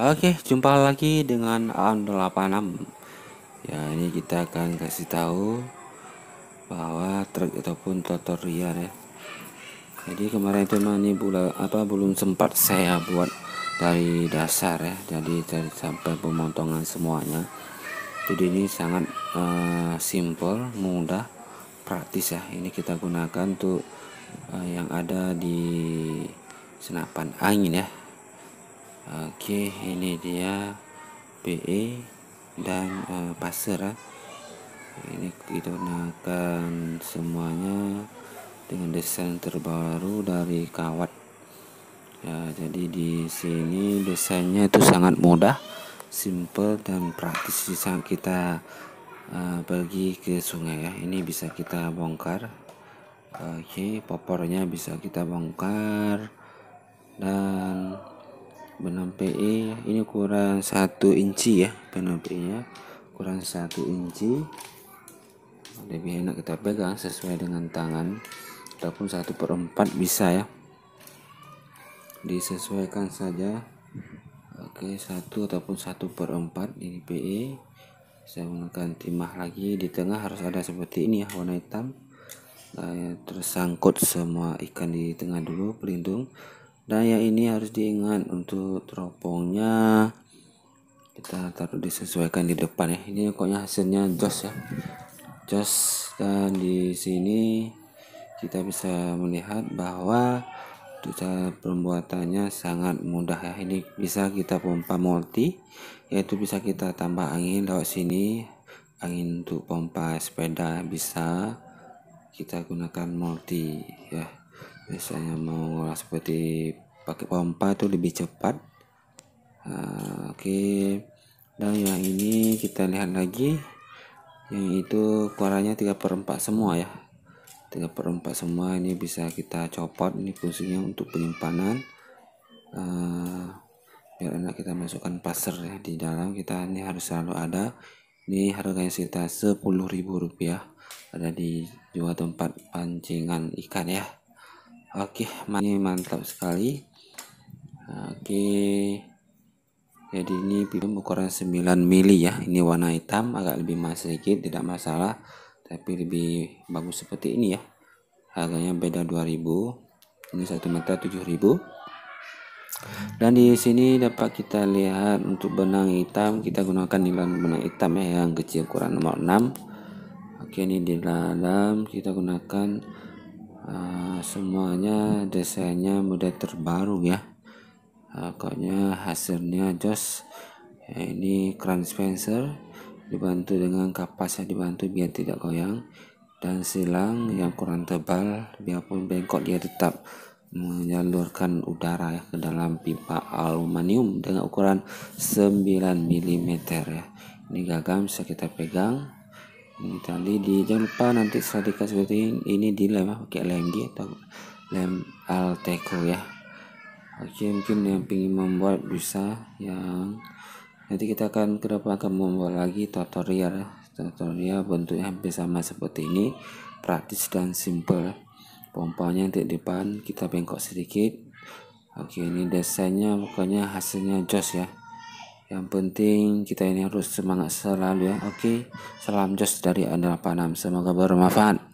Oke, jumpa lagi dengan AM86. Ya, ini kita akan kasih tahu bahwa truk ataupun tutorial liar ya. Jadi kemarin itu ini bulan apa belum sempat saya buat dari dasar ya. Jadi dari sampai pemotongan semuanya. Jadi ini sangat uh, eh, simple, mudah, praktis ya. Ini kita gunakan untuk uh, yang ada di senapan angin ya Oke, ini dia PE dan uh, pasir ya. Ini kita gunakan semuanya dengan desain terbaru dari kawat. Ya, jadi di sini desainnya itu sangat mudah, simple dan praktis bisa kita uh, eh, bagi ke sungai ya. Ini bisa kita bongkar. Oke, popornya bisa kita bongkar dan benang PE ini kurang satu inci ya benang PE nya kurang satu inci lebih enak kita pegang sesuai dengan tangan ataupun satu per empat bisa ya disesuaikan saja oke satu ataupun satu per empat ini PE saya menggunakan timah lagi di tengah harus ada seperti ini ya warna hitam nah, tersangkut semua ikan di tengah dulu pelindung daya nah, ini harus diingat untuk teropongnya kita taruh disesuaikan di depan ya ini pokoknya hasilnya jos ya jos dan di sini kita bisa melihat bahwa cara pembuatannya sangat mudah ya ini bisa kita pompa multi yaitu bisa kita tambah angin lewat sini angin untuk pompa sepeda bisa kita gunakan multi ya biasanya mau ngolah seperti pakai pompa itu lebih cepat uh, oke okay. dan yang ini kita lihat lagi yang itu kuaranya 3 per 4 semua ya 3 per 4 semua ini bisa kita copot ini fungsinya untuk penyimpanan uh, biar enak kita masukkan pasir ya di dalam kita ini harus selalu ada ini harganya sekitar 10.000 rupiah ada di dua tempat pancingan ikan ya Oke, ini mantap sekali. Oke. Jadi ini film ukuran 9 mili ya. Ini warna hitam agak lebih mahal sedikit, tidak masalah, tapi lebih bagus seperti ini ya. Harganya beda 2000. Ini 1 meter 7000. Dan di sini dapat kita lihat untuk benang hitam kita gunakan nilai benang hitam ya yang kecil ukuran nomor 6. Oke, ini di dalam kita gunakan Eh, semuanya desainnya mudah terbaru ya uh, hasilnya jos ya, ini crown spencer dibantu dengan kapas yang dibantu biar tidak goyang dan silang yang kurang tebal biarpun bengkok dia tetap menyalurkan udara ya ke dalam pipa aluminium dengan ukuran 9 mm ya. Ini gagam bisa kita pegang ini tadi di jangan lupa nanti setelah dikasih seperti ini, ini dilem ya pakai lem G atau lem alteco ya oke mungkin yang ingin membuat bisa yang nanti kita akan kenapa akan membuat lagi tutorial ya. tutorial bentuknya hampir sama seperti ini praktis dan simple pompanya di depan kita bengkok sedikit oke ini desainnya pokoknya hasilnya jos ya yang penting kita ini harus semangat selalu ya oke salam jos dari anda panam semoga bermanfaat